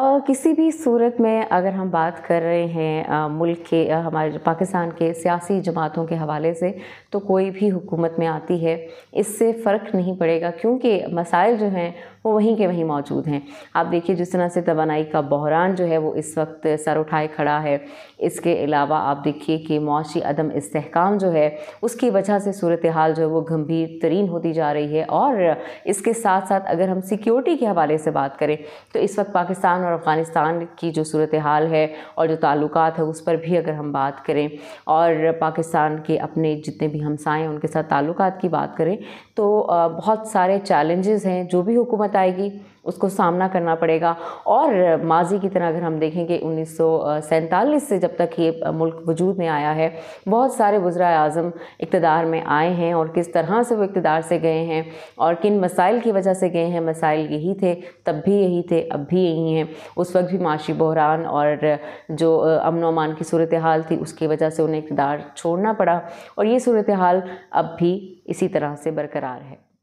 किसी भी सूरत में अगर हम बात कर रहे हैं आ, मुल्क के आ, हमारे पाकिस्तान के सियासी जमातों के हवाले से तो कोई भी हुकूमत में आती है इससे फ़र्क नहीं पड़ेगा क्योंकि मसाइल जो हैं वो वहीं के वहीं मौजूद हैं आप देखिए जिस तरह से तोानाई का बहरान जो है वो इस वक्त सर उठाए खड़ा है इसके अलावा आप देखिए कि मुशी अदम इसकाम जो है उसकी वजह से सूरत हाल जो है वो गंभीर तरीन होती जा रही है और इसके साथ साथ अगर हम सिक्योरिटी के हवाले से बात करें तो इस वक्त पाकिस्तान और अफ़गानिस्तान की जो सूरत हाल है और जो ताल्लुक है उस पर भी अगर हम बात करें और पाकिस्तान के अपने जितने भी हमसाए हैं उनके साथ ताल्लुक की बात करें तो बहुत सारे चैलेंजेस हैं जो भी हुकूमत आएगी उसको सामना करना पड़ेगा और माजी की तरह अगर हम देखें कि उन्नीस से जब तक ये मुल्क वजूद में आया है बहुत सारे वज्रा अजम इकतदार में आए हैं और किस तरह से वो इकतदार से गए हैं और किन मसाइल की वजह से गए हैं मसाइल यही थे तब भी यही थे अब भी यही हैं उस वक्त भी माशी बहरान और जो अमन अमान की सूरत हाल थी उसकी वजह से उन्हें इकतदार छोड़ना पड़ा और ये सूरत हाल अब भी इसी तरह से बरकरार है